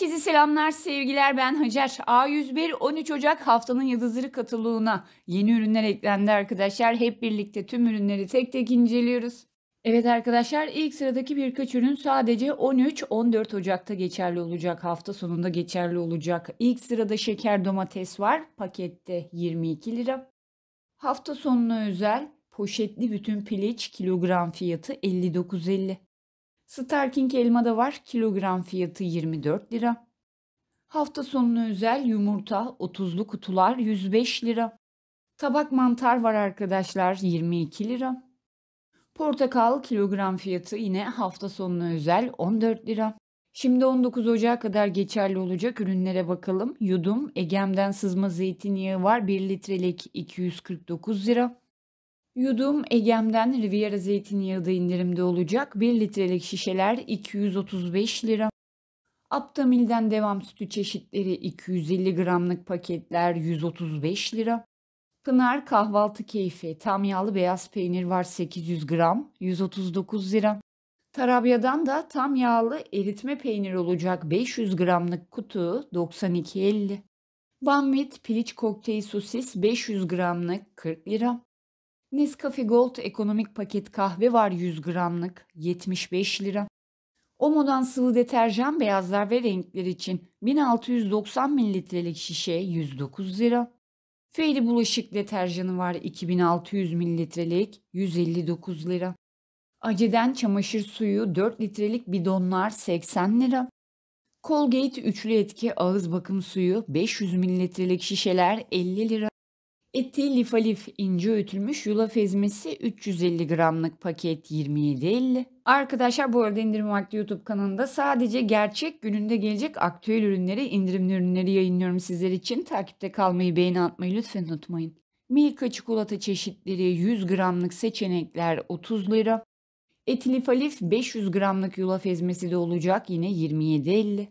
Herkese selamlar, sevgiler. Ben Hacer. A101 13 Ocak haftanın yıldızları katılığına yeni ürünler eklendi arkadaşlar. Hep birlikte tüm ürünleri tek tek inceliyoruz. Evet arkadaşlar ilk sıradaki birkaç ürün sadece 13-14 Ocak'ta geçerli olacak. Hafta sonunda geçerli olacak. İlk sırada şeker domates var. Pakette 22 lira. Hafta sonuna özel poşetli bütün piliç kilogram fiyatı 59.50. Starking elma da var. Kilogram fiyatı 24 lira. Hafta sonuna özel yumurta 30'lu kutular 105 lira. Tabak mantar var arkadaşlar 22 lira. Portakal kilogram fiyatı yine hafta sonuna özel 14 lira. Şimdi 19 Ocağı kadar geçerli olacak ürünlere bakalım. Yudum, Egem'den sızma zeytinyağı var 1 litrelik 249 lira. Yudum Egem'den Riviera zeytinyağı da indirimde olacak. 1 litrelik şişeler 235 lira. Aptamil'den devam sütü çeşitleri 250 gramlık paketler 135 lira. Pınar kahvaltı keyfi tam yağlı beyaz peynir var 800 gram 139 lira. Tarabya'dan da tam yağlı eritme peynir olacak 500 gramlık kutu 92.50. Banvit piliç kokteyl sosis 500 gramlık 40 lira. Nescafe Gold ekonomik paket kahve var 100 gramlık 75 lira. Omo'dan sıvı deterjan beyazlar ve renkler için 1690 mililitrelik şişe 109 lira. Fairy bulaşık deterjanı var 2600 mililitrelik 159 lira. Aceden çamaşır suyu 4 litrelik bidonlar 80 lira. Colgate üçlü etki ağız bakım suyu 500 mililitrelik şişeler 50 lira. Eti lifalif ince öğütülmüş yulaf ezmesi 350 gramlık paket 27.50. Arkadaşlar bu arada indirim vakti YouTube kanalında sadece gerçek gününde gelecek aktüel ürünleri, indirimli ürünleri yayınlıyorum sizler için. Takipte kalmayı, beğeni atmayı lütfen unutmayın. Milka çikolata çeşitleri 100 gramlık seçenekler 30 lira. Etilifalif 500 gramlık yulaf ezmesi de olacak yine 27.50.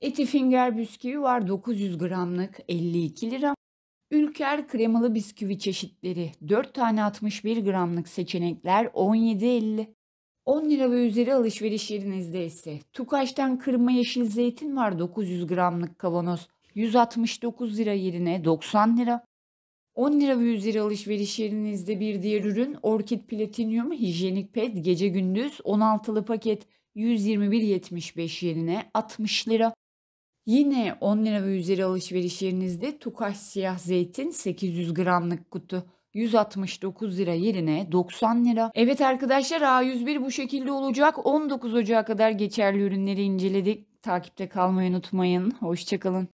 Eti finger bisküvi var 900 gramlık 52 lira. Ülker kremalı bisküvi çeşitleri 4 tane 61 gramlık seçenekler 17.50. 10 lira ve üzeri alışveriş yerinizde ise Tukaş'tan kırma yeşil zeytin var 900 gramlık kavanoz 169 lira yerine 90 lira. 10 lira ve üzeri alışveriş yerinizde bir diğer ürün Orkid Platinum hijyenik ped gece gündüz 16'lı paket 121.75 yerine 60 lira. Yine 10 lira ve üzeri alışveriş yerinizde Tukaş siyah zeytin 800 gramlık kutu 169 lira yerine 90 lira. Evet arkadaşlar A101 bu şekilde olacak. 19 Ocağı kadar geçerli ürünleri inceledik. Takipte kalmayı unutmayın. Hoşçakalın.